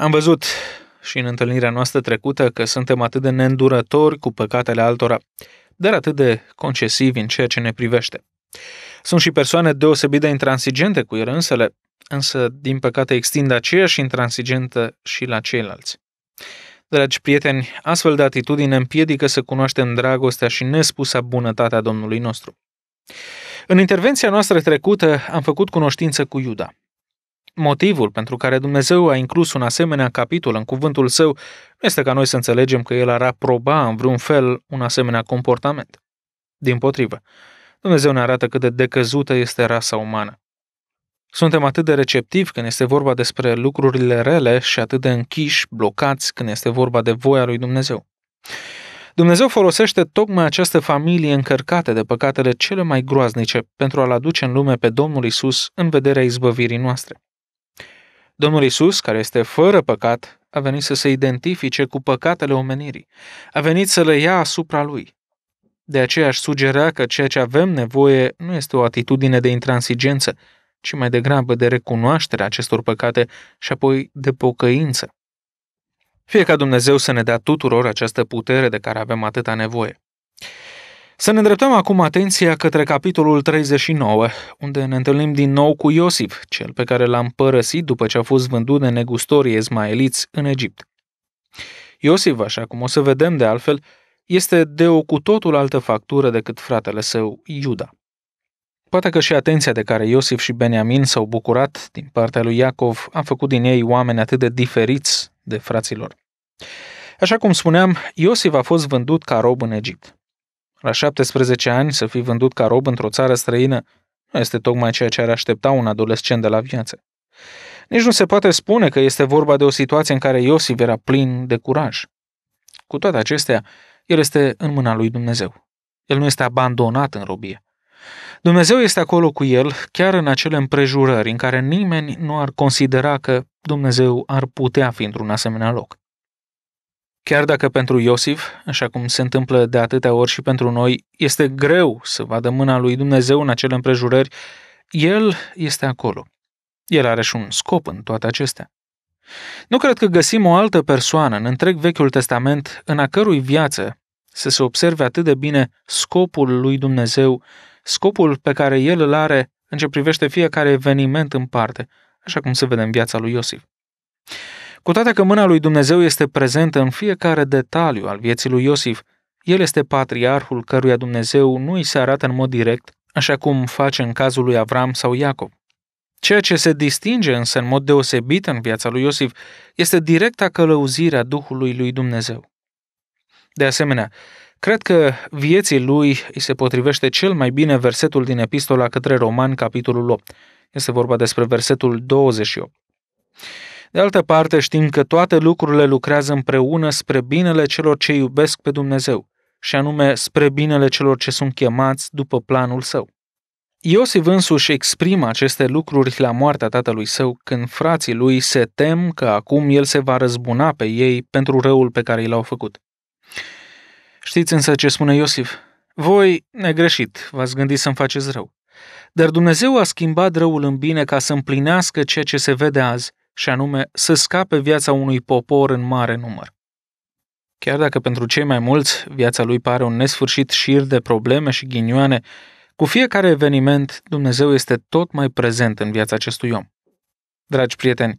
am văzut și în întâlnirea noastră trecută că suntem atât de neîndurători cu păcatele altora, dar atât de concesivi în ceea ce ne privește. Sunt și persoane deosebit de intransigente cu ele însele, însă, din păcate, extind aceeași intransigentă și la ceilalți. Dragi prieteni, astfel de atitudine împiedică să cunoaștem dragostea și nespusa bunătatea Domnului nostru. În intervenția noastră trecută am făcut cunoștință cu Iuda. Motivul pentru care Dumnezeu a inclus un asemenea capitol în cuvântul său nu este ca noi să înțelegem că el ar aproba în vreun fel un asemenea comportament. Din potrivă, Dumnezeu ne arată cât de decăzută este rasa umană. Suntem atât de receptivi când este vorba despre lucrurile rele și atât de închiși, blocați când este vorba de voia lui Dumnezeu. Dumnezeu folosește tocmai această familie încărcată de păcatele cele mai groaznice pentru a-L aduce în lume pe Domnul Isus în vederea izbăvirii noastre. Domnul Isus, care este fără păcat, a venit să se identifice cu păcatele omenirii, a venit să le ia asupra lui. De aceea aș sugera că ceea ce avem nevoie nu este o atitudine de intransigență, ci mai degrabă de recunoaștere acestor păcate și apoi de pocăință. Fie ca Dumnezeu să ne dea tuturor această putere de care avem atâta nevoie. Să ne îndreptăm acum atenția către capitolul 39, unde ne întâlnim din nou cu Iosif, cel pe care l-am părăsit după ce a fost vândut de negustorii ezmaeliți în Egipt. Iosif, așa cum o să vedem de altfel, este de o cu totul altă factură decât fratele său, Iuda. Poate că și atenția de care Iosif și Beniamin s-au bucurat din partea lui Iacov a făcut din ei oameni atât de diferiți de fraților. Așa cum spuneam, Iosif a fost vândut ca rob în Egipt. La 17 ani să fii vândut ca rob într-o țară străină nu este tocmai ceea ce ar aștepta un adolescent de la viață. Nici nu se poate spune că este vorba de o situație în care Iosif era plin de curaj. Cu toate acestea, el este în mâna lui Dumnezeu. El nu este abandonat în robie. Dumnezeu este acolo cu el, chiar în acele împrejurări în care nimeni nu ar considera că Dumnezeu ar putea fi într-un asemenea loc. Chiar dacă pentru Iosif, așa cum se întâmplă de atâtea ori și pentru noi, este greu să vadă mâna lui Dumnezeu în acele împrejurări, el este acolo. El are și un scop în toate acestea. Nu cred că găsim o altă persoană în întreg Vechiul Testament în a cărui viață să se observe atât de bine scopul lui Dumnezeu, scopul pe care el îl are în ce privește fiecare eveniment în parte, așa cum se vede în viața lui Iosif. Cu toate că mâna lui Dumnezeu este prezentă în fiecare detaliu al vieții lui Iosif, el este patriarhul căruia Dumnezeu nu îi se arată în mod direct, așa cum face în cazul lui Avram sau Iacob. Ceea ce se distinge însă în mod deosebit în viața lui Iosif este directa călăuzire a Duhului lui Dumnezeu. De asemenea, cred că vieții lui îi se potrivește cel mai bine versetul din Epistola către Roman, capitolul 8. Este vorba despre versetul 28. De altă parte, știm că toate lucrurile lucrează împreună spre binele celor ce iubesc pe Dumnezeu, și anume spre binele celor ce sunt chemați după planul său. Iosif însuși exprimă aceste lucruri la moartea tatălui său când frații lui se tem că acum el se va răzbuna pe ei pentru răul pe care i l-au făcut. Știți însă ce spune Iosif? Voi, negreșit, v-ați gândit să-mi faceți rău. Dar Dumnezeu a schimbat răul în bine ca să împlinească ceea ce se vede azi, și anume să scape viața unui popor în mare număr. Chiar dacă pentru cei mai mulți viața lui pare un nesfârșit șir de probleme și ghinioane, cu fiecare eveniment Dumnezeu este tot mai prezent în viața acestui om. Dragi prieteni,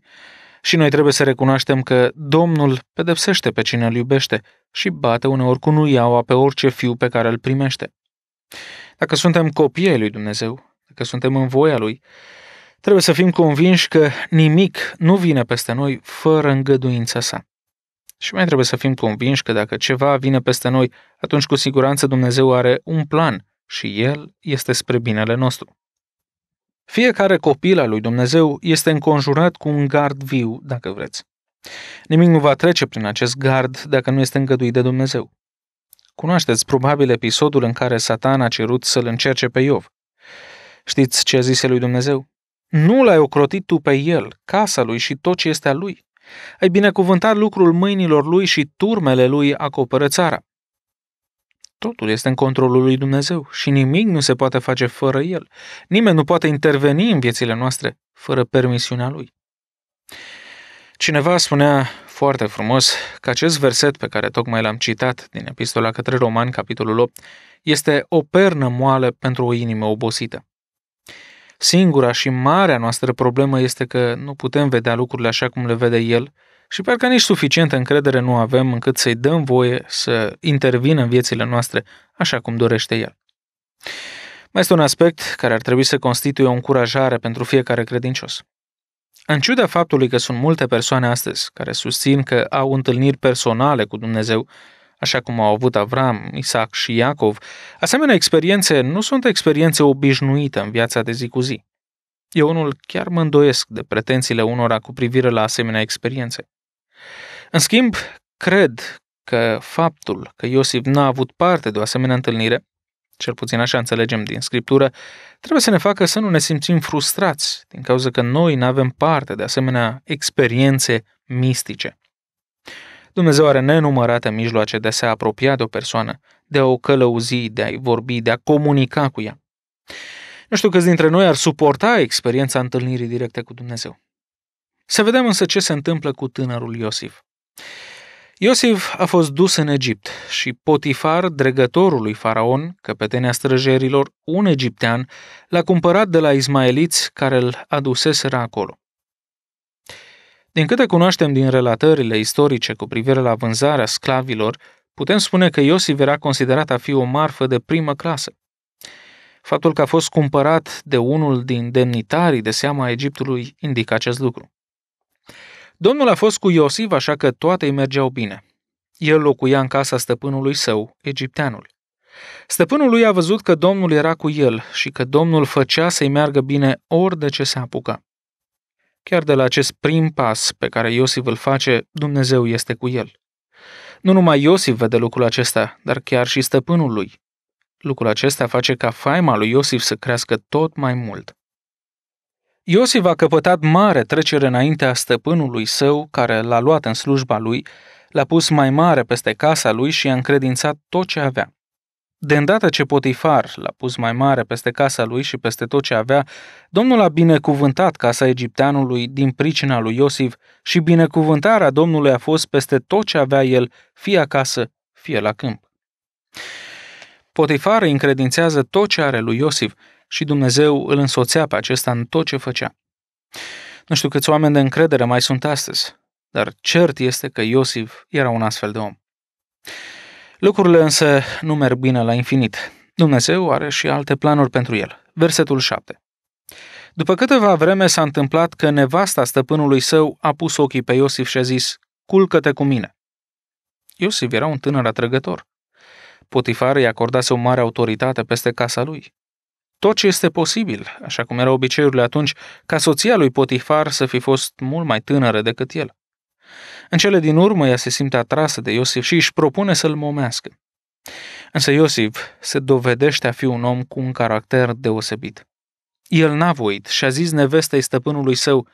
și noi trebuie să recunoaștem că Domnul pedepsește pe cine îl iubește și bate uneori cu nuiaua pe orice fiu pe care îl primește. Dacă suntem copii ai lui Dumnezeu, dacă suntem în voia lui, Trebuie să fim convinși că nimic nu vine peste noi fără îngăduința sa. Și mai trebuie să fim convinși că dacă ceva vine peste noi, atunci cu siguranță Dumnezeu are un plan și el este spre binele nostru. Fiecare copil al lui Dumnezeu este înconjurat cu un gard viu, dacă vreți. Nimic nu va trece prin acest gard dacă nu este îngăduit de Dumnezeu. Cunoașteți probabil episodul în care Satan a cerut să-l încerce pe Iov. Știți ce a zis lui Dumnezeu? Nu l-ai ocrotit tu pe el, casa lui și tot ce este a lui. Ai binecuvântat lucrul mâinilor lui și turmele lui acoperă țara. Totul este în controlul lui Dumnezeu și nimic nu se poate face fără el. Nimeni nu poate interveni în viețile noastre fără permisiunea lui. Cineva spunea foarte frumos că acest verset pe care tocmai l-am citat din Epistola către Romani, capitolul 8, este o pernă moale pentru o inimă obosită. Singura și marea noastră problemă este că nu putem vedea lucrurile așa cum le vede el și parcă nici suficientă încredere nu avem încât să-i dăm voie să intervină în viețile noastre așa cum dorește el. Mai este un aspect care ar trebui să constituie o încurajare pentru fiecare credincios. În ciuda faptului că sunt multe persoane astăzi care susțin că au întâlniri personale cu Dumnezeu așa cum au avut Avram, Isaac și Iacov, asemenea experiențe nu sunt experiențe obișnuite în viața de zi cu zi. Eu unul chiar mă îndoiesc de pretențiile unora cu privire la asemenea experiențe. În schimb, cred că faptul că Iosif n-a avut parte de o asemenea întâlnire, cel puțin așa înțelegem din scriptură, trebuie să ne facă să nu ne simțim frustrați din cauza că noi nu avem parte de asemenea experiențe mistice. Dumnezeu are nenumărate mijloace de a se apropia de o persoană, de a o călăuzi, de a-i vorbi, de a comunica cu ea. Nu știu câți dintre noi ar suporta experiența întâlnirii directe cu Dumnezeu. Să vedem însă ce se întâmplă cu tânărul Iosif. Iosif a fost dus în Egipt și Potifar, dregătorul lui Faraon, căpetenia străjerilor, un egiptean, l-a cumpărat de la izmaeliți care îl aduseseră acolo. Din câte cunoaștem din relatările istorice cu privire la vânzarea sclavilor, putem spune că Iosif era considerat a fi o marfă de primă clasă. Faptul că a fost cumpărat de unul din demnitarii de seama Egiptului indică acest lucru. Domnul a fost cu Iosif, așa că toate îi mergeau bine. El locuia în casa stăpânului său, egipteanul. Stăpânul lui a văzut că Domnul era cu el și că Domnul făcea să-i meargă bine ori de ce se apuca. Chiar de la acest prim pas pe care Iosif îl face, Dumnezeu este cu el. Nu numai Iosif vede lucrul acesta, dar chiar și stăpânul lui. Lucrul acesta face ca faima lui Iosif să crească tot mai mult. Iosif a căpătat mare trecere înaintea stăpânului său, care l-a luat în slujba lui, l-a pus mai mare peste casa lui și i-a încredințat tot ce avea. De îndată ce Potifar l-a pus mai mare peste casa lui și peste tot ce avea, Domnul a binecuvântat casa egipteanului din pricina lui Iosif și binecuvântarea Domnului a fost peste tot ce avea el, fie acasă, fie la câmp. Potifar îi încredințează tot ce are lui Iosif și Dumnezeu îl însoțea pe acesta în tot ce făcea. Nu știu câți oameni de încredere mai sunt astăzi, dar cert este că Iosif era un astfel de om. Lucrurile însă nu merg bine la infinit. Dumnezeu are și alte planuri pentru el. Versetul 7. După câteva vreme s-a întâmplat că nevasta stăpânului său a pus ochii pe Iosif și a zis, culcă-te cu mine. Iosif era un tânăr atrăgător. Potifar îi acordase o mare autoritate peste casa lui. Tot ce este posibil, așa cum erau obiceiurile atunci, ca soția lui Potifar să fi fost mult mai tânără decât el. În cele din urmă, ea se simte atrasă de Iosif și își propune să-l momească. Însă Iosif se dovedește a fi un om cu un caracter deosebit. El n-a voit și a zis nevestei stăpânului său,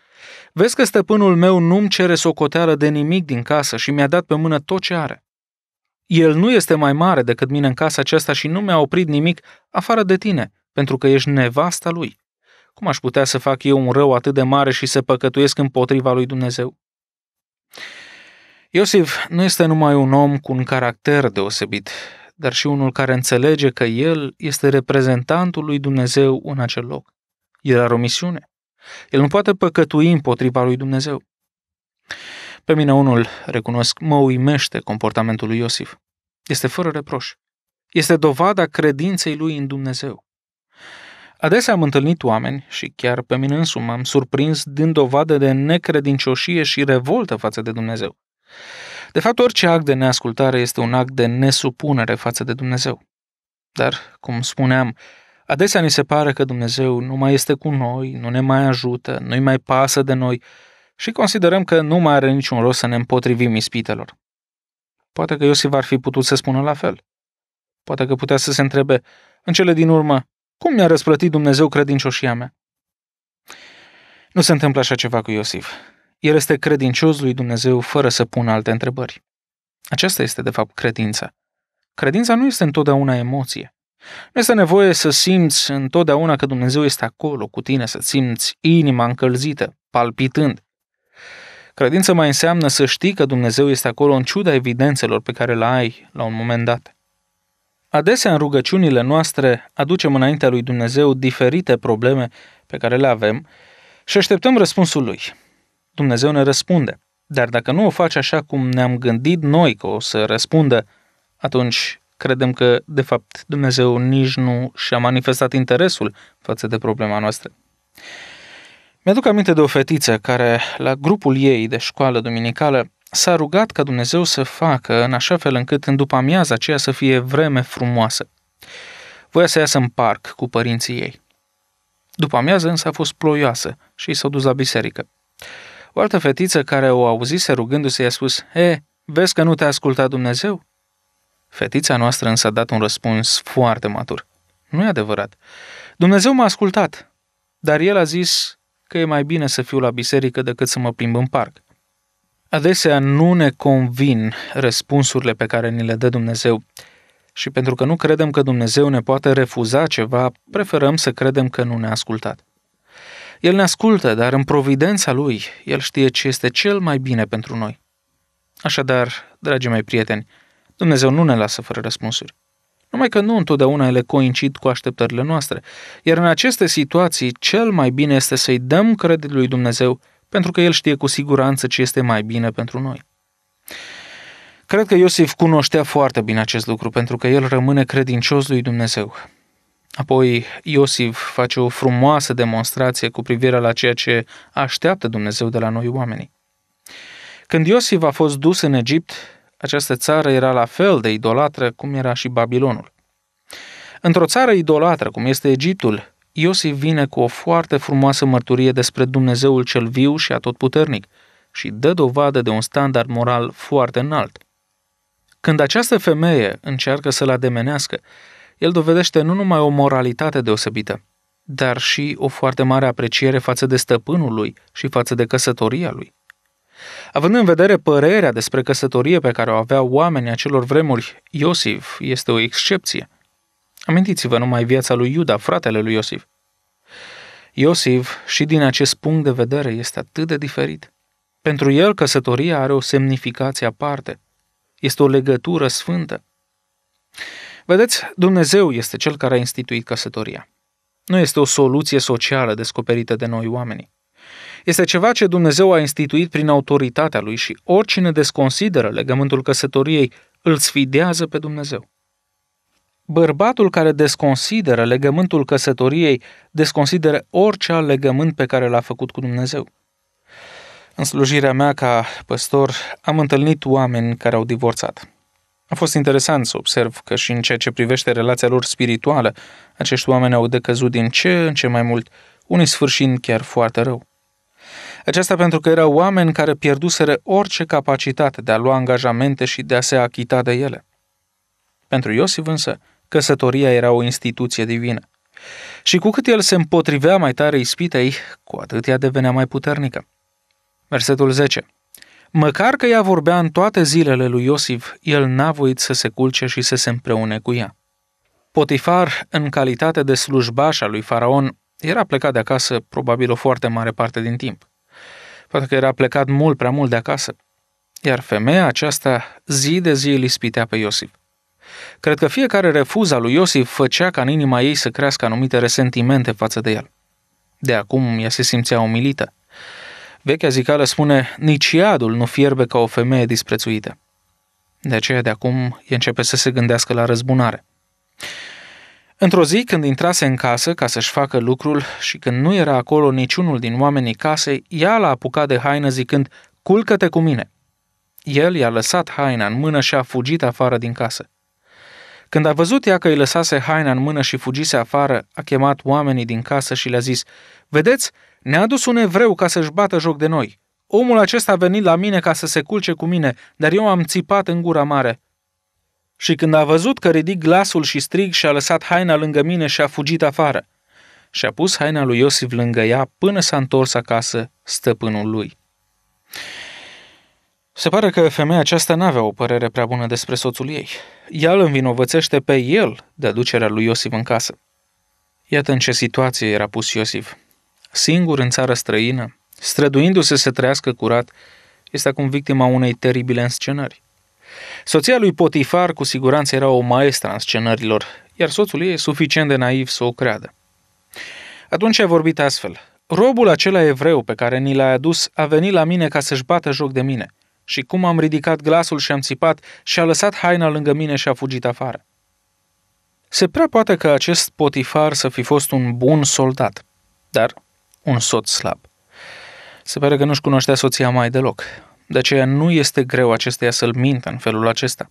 Vezi că stăpânul meu nu-mi cere socoteală de nimic din casă și mi-a dat pe mână tot ce are. El nu este mai mare decât mine în casa aceasta și nu mi-a oprit nimic afară de tine, pentru că ești nevasta lui. Cum aș putea să fac eu un rău atât de mare și să păcătuiesc împotriva lui Dumnezeu? Iosif nu este numai un om cu un caracter deosebit, dar și unul care înțelege că el este reprezentantul lui Dumnezeu în acel loc. El are o misiune. El nu poate păcătui împotriva lui Dumnezeu. Pe mine unul, recunosc, mă uimește comportamentul lui Iosif. Este fără reproș. Este dovada credinței lui în Dumnezeu. Adesea am întâlnit oameni, și chiar pe mine însumi m-am surprins dând dovadă de necredincioșie și revoltă față de Dumnezeu. De fapt, orice act de neascultare este un act de nesupunere față de Dumnezeu. Dar, cum spuneam, adesea ni se pare că Dumnezeu nu mai este cu noi, nu ne mai ajută, nu-i mai pasă de noi și considerăm că nu mai are niciun rost să ne împotrivim ispitelor. Poate că Iosif ar fi putut să spună la fel. Poate că putea să se întrebe, în cele din urmă, cum mi-a răsplătit Dumnezeu credincioșia mea? Nu se întâmplă așa ceva cu Iosif. El este credincios lui Dumnezeu fără să pună alte întrebări. Aceasta este, de fapt, credința. Credința nu este întotdeauna emoție. Nu este nevoie să simți întotdeauna că Dumnezeu este acolo cu tine, să simți inima încălzită, palpitând. Credință mai înseamnă să știi că Dumnezeu este acolo în ciuda evidențelor pe care le ai la un moment dat. Adesea în rugăciunile noastre aducem înaintea lui Dumnezeu diferite probleme pe care le avem și așteptăm răspunsul lui. Dumnezeu ne răspunde, dar dacă nu o face așa cum ne-am gândit noi că o să răspundă, atunci credem că, de fapt, Dumnezeu nici nu și-a manifestat interesul față de problema noastră. Mi-aduc aminte de o fetiță care, la grupul ei de școală duminicală, s-a rugat ca Dumnezeu să facă în așa fel încât în după amiaza aceea să fie vreme frumoasă. Voia să iasă în parc cu părinții ei. După amiază însă a fost ploioasă și s-au dus la biserică. O altă fetiță care o auzise rugându-se i-a spus, E, vezi că nu te-a ascultat Dumnezeu? Fetița noastră însă a dat un răspuns foarte matur. Nu e adevărat. Dumnezeu m-a ascultat, dar el a zis că e mai bine să fiu la biserică decât să mă plimb în parc. Adesea nu ne convin răspunsurile pe care ni le dă Dumnezeu. Și pentru că nu credem că Dumnezeu ne poate refuza ceva, preferăm să credem că nu ne-a ascultat. El ne ascultă, dar în providența lui, el știe ce este cel mai bine pentru noi. Așadar, dragii mei prieteni, Dumnezeu nu ne lasă fără răspunsuri. Numai că nu întotdeauna ele coincid cu așteptările noastre. Iar în aceste situații, cel mai bine este să-i dăm credit lui Dumnezeu pentru că el știe cu siguranță ce este mai bine pentru noi. Cred că Iosif cunoștea foarte bine acest lucru, pentru că el rămâne credincios lui Dumnezeu. Apoi Iosif face o frumoasă demonstrație cu privire la ceea ce așteaptă Dumnezeu de la noi oamenii. Când Iosif a fost dus în Egipt, această țară era la fel de idolatră cum era și Babilonul. Într-o țară idolatră, cum este Egiptul, Iosif vine cu o foarte frumoasă mărturie despre Dumnezeul cel viu și atotputernic și dă dovadă de un standard moral foarte înalt. Când această femeie încearcă să-l ademenească, el dovedește nu numai o moralitate deosebită, dar și o foarte mare apreciere față de stăpânul lui și față de căsătoria lui. Având în vedere părerea despre căsătorie pe care o aveau oamenii acelor vremuri, Iosif este o excepție – Amintiți-vă numai viața lui Iuda, fratele lui Iosif. Iosif, și din acest punct de vedere, este atât de diferit. Pentru el, căsătoria are o semnificație aparte. Este o legătură sfântă. Vedeți, Dumnezeu este cel care a instituit căsătoria. Nu este o soluție socială descoperită de noi oamenii. Este ceva ce Dumnezeu a instituit prin autoritatea lui și oricine desconsideră legământul căsătoriei îl sfidează pe Dumnezeu. Bărbatul care desconsideră legământul căsătoriei, desconsideră orice alt legământ pe care l-a făcut cu Dumnezeu. În slujirea mea ca păstor am întâlnit oameni care au divorțat. A fost interesant să observ că și în ceea ce privește relația lor spirituală, acești oameni au decăzut din ce în ce mai mult, unii sfârșind chiar foarte rău. Aceasta pentru că erau oameni care pierduseră orice capacitate de a lua angajamente și de a se achita de ele. Pentru Iosif însă, Căsătoria era o instituție divină. Și cu cât el se împotrivea mai tare ispitei, cu atât ea devenea mai puternică. Versetul 10. Măcar că ea vorbea în toate zilele lui Iosif, el n-a voit să se culce și să se împreune cu ea. Potifar, în calitate de slujbaș al lui Faraon, era plecat de acasă probabil o foarte mare parte din timp. poate că era plecat mult prea mult de acasă. Iar femeia aceasta zi de zi îl ispitea pe Iosif. Cred că fiecare refuz al lui Iosif făcea ca în inima ei să crească anumite resentimente față de el. De acum ea se simțea umilită. Vechea zicală spune, nici iadul nu fierbe ca o femeie disprețuită. De aceea de acum e începe să se gândească la răzbunare. Într-o zi, când intrase în casă ca să-și facă lucrul și când nu era acolo niciunul din oamenii casei, ea l-a apucat de haină zicând, culcă-te cu mine. El i-a lăsat haina în mână și a fugit afară din casă. Când a văzut ea că îi lăsase haina în mână și fugise afară, a chemat oamenii din casă și le-a zis, Vedeți, ne-a dus un evreu ca să-și bată joc de noi. Omul acesta a venit la mine ca să se culce cu mine, dar eu am țipat în gura mare. Și când a văzut că ridic glasul și strig, și-a lăsat haina lângă mine și a fugit afară. Și-a pus haina lui Iosif lângă ea până s-a întors acasă stăpânul lui. Se pare că femeia aceasta n-avea o părere prea bună despre soțul ei. Ea îl învinovățește pe el de aducerea lui Iosif în casă. Iată în ce situație era pus Iosif. Singur în țară străină, străduindu-se să trăiască curat, este acum victima unei teribile înscenări. Soția lui Potifar cu siguranță era o maestră în scenărilor, iar soțul ei e suficient de naiv să o creadă. Atunci a vorbit astfel. Robul acela evreu pe care ni l a adus a venit la mine ca să-și bată joc de mine – și cum am ridicat glasul și am țipat și a lăsat haina lângă mine și a fugit afară. Se prea poate că acest potifar să fi fost un bun soldat, dar un soț slab. Se pare că nu-și cunoștea soția mai deloc, de aceea nu este greu acesteia să-l mintă în felul acesta.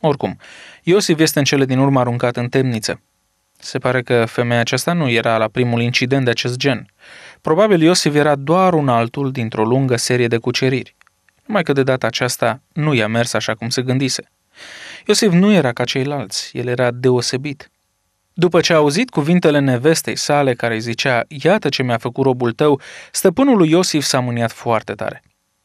Oricum, Iosif este în cele din urmă aruncat în temniță. Se pare că femeia aceasta nu era la primul incident de acest gen. Probabil Iosif era doar un altul dintr-o lungă serie de cuceriri numai că de data aceasta nu i-a mers așa cum se gândise. Iosif nu era ca ceilalți, el era deosebit. După ce a auzit cuvintele nevestei sale care îi zicea, iată ce mi-a făcut robul tău, stăpânul lui Iosif s-a mâniat foarte tare.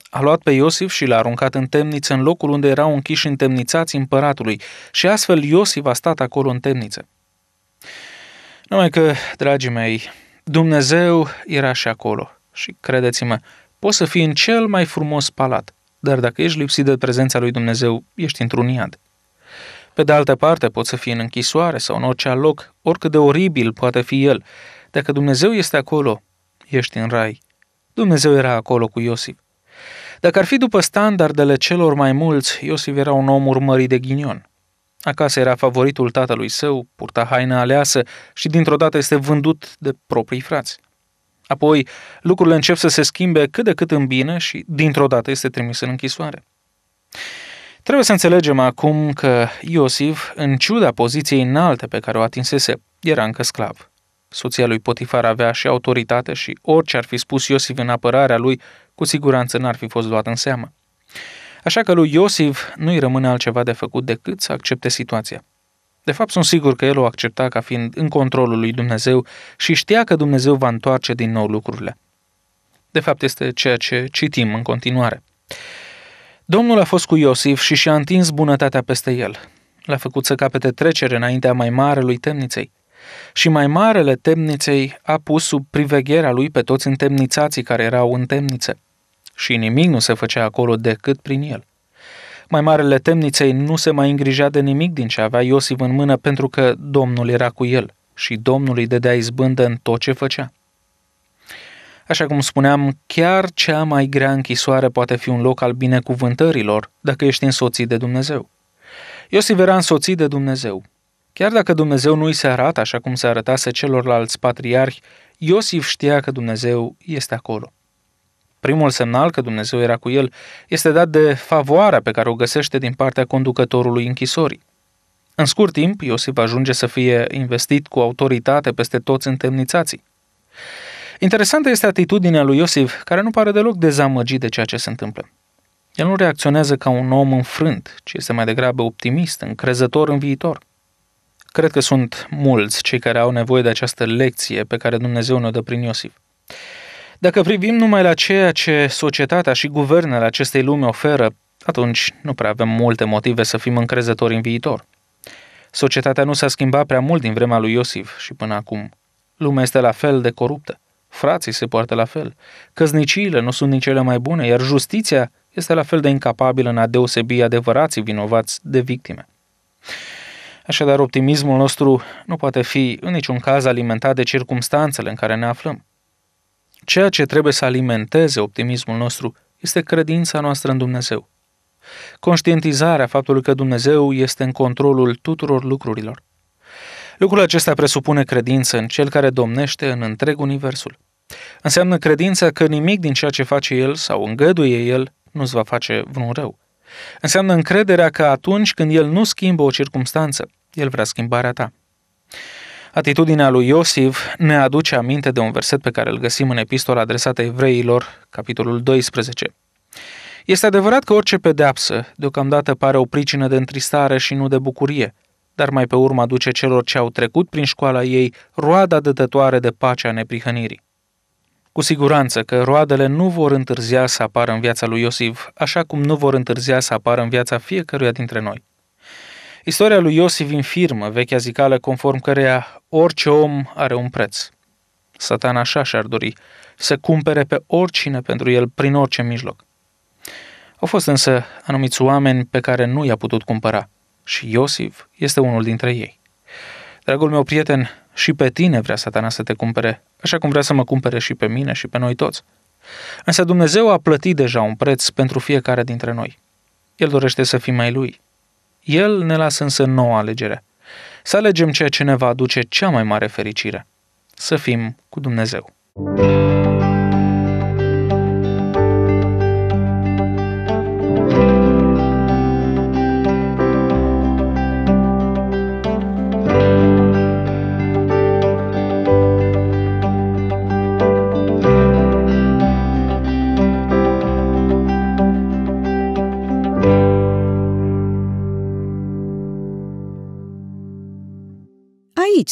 A luat pe Iosif și l-a aruncat în temniță în locul unde erau închiși întemnițați împăratului și astfel Iosif a stat acolo în temniță. Numai că, dragii mei, Dumnezeu era și acolo și credeți-mă, Poți să fii în cel mai frumos palat, dar dacă ești lipsit de prezența lui Dumnezeu, ești într-un iad. Pe de altă parte, poți să fii în închisoare sau în orice loc, oricât de oribil poate fi el. Dacă Dumnezeu este acolo, ești în rai. Dumnezeu era acolo cu Iosif. Dacă ar fi după standardele celor mai mulți, Iosif era un om urmărit de ghinion. Acasă era favoritul tatălui său, purta haina aleasă și dintr-o dată este vândut de proprii frați. Apoi, lucrurile încep să se schimbe cât de cât în bine și, dintr-o dată, este trimis în închisoare. Trebuie să înțelegem acum că Iosif, în ciuda poziției înalte pe care o atinsese, era încă sclav. Soția lui Potifar avea și autoritate și orice ar fi spus Iosif în apărarea lui, cu siguranță n-ar fi fost luat în seamă. Așa că lui Iosif nu-i rămâne altceva de făcut decât să accepte situația. De fapt, sunt sigur că el o accepta ca fiind în controlul lui Dumnezeu și știa că Dumnezeu va întoarce din nou lucrurile. De fapt, este ceea ce citim în continuare. Domnul a fost cu Iosif și și-a întins bunătatea peste el. L-a făcut să capete trecere înaintea mai marelui temniței. Și mai marele temniței a pus sub privegherea lui pe toți întemnițații care erau în temniță. Și nimic nu se făcea acolo decât prin el. Mai marele temniței nu se mai îngrijea de nimic din ce avea Iosif în mână pentru că Domnul era cu el și Domnul îi dădea izbândă în tot ce făcea. Așa cum spuneam, chiar cea mai grea închisoare poate fi un loc al binecuvântărilor dacă ești însoțit de Dumnezeu. Iosif era însoțit de Dumnezeu. Chiar dacă Dumnezeu nu îi se arată așa cum se arătase celorlalți patriarhi, Iosif știa că Dumnezeu este acolo. Primul semnal că Dumnezeu era cu el este dat de favoarea pe care o găsește din partea conducătorului închisorii. În scurt timp, Iosif ajunge să fie investit cu autoritate peste toți întemnițații. Interesantă este atitudinea lui Iosif, care nu pare deloc dezamăgit de ceea ce se întâmplă. El nu reacționează ca un om înfrânt, ci este mai degrabă optimist, încrezător în viitor. Cred că sunt mulți cei care au nevoie de această lecție pe care Dumnezeu ne-o dă prin Iosif. Dacă privim numai la ceea ce societatea și guvernele acestei lumi oferă, atunci nu prea avem multe motive să fim încrezători în viitor. Societatea nu s-a schimbat prea mult din vremea lui Iosif și până acum. Lumea este la fel de coruptă, frații se poartă la fel, căzniciile nu sunt nici cele mai bune, iar justiția este la fel de incapabilă în a deosebi adevărații vinovați de victime. Așadar, optimismul nostru nu poate fi în niciun caz alimentat de circumstanțele în care ne aflăm. Ceea ce trebuie să alimenteze optimismul nostru este credința noastră în Dumnezeu. Conștientizarea faptului că Dumnezeu este în controlul tuturor lucrurilor. Lucrul acesta presupune credință în Cel care domnește în întreg universul. Înseamnă credința că nimic din ceea ce face El sau îngăduie El nu-ți va face vreun rău. Înseamnă încrederea că atunci când El nu schimbă o circumstanță, El vrea schimbarea ta. Atitudinea lui Iosif ne aduce aminte de un verset pe care îl găsim în epistola adresată evreilor, capitolul 12. Este adevărat că orice pedeapsă deocamdată pare o pricină de întristare și nu de bucurie, dar mai pe urmă aduce celor ce au trecut prin școala ei roada dătătoare de pacea neprihănirii. Cu siguranță că roadele nu vor întârzia să apară în viața lui Iosif, așa cum nu vor întârzia să apară în viața fiecăruia dintre noi. Istoria lui Iosif infirmă, vechea zicală conform căreia orice om are un preț. Satan așa și-ar dori să cumpere pe oricine pentru el prin orice mijloc. Au fost însă anumiți oameni pe care nu i-a putut cumpăra și Iosif este unul dintre ei. Dragul meu prieten, și pe tine vrea satana să te cumpere, așa cum vrea să mă cumpere și pe mine și pe noi toți. Însă Dumnezeu a plătit deja un preț pentru fiecare dintre noi. El dorește să fim mai lui. El ne lasă însă nouă alegere. Să alegem ceea ce ne va aduce cea mai mare fericire. Să fim cu Dumnezeu. thank you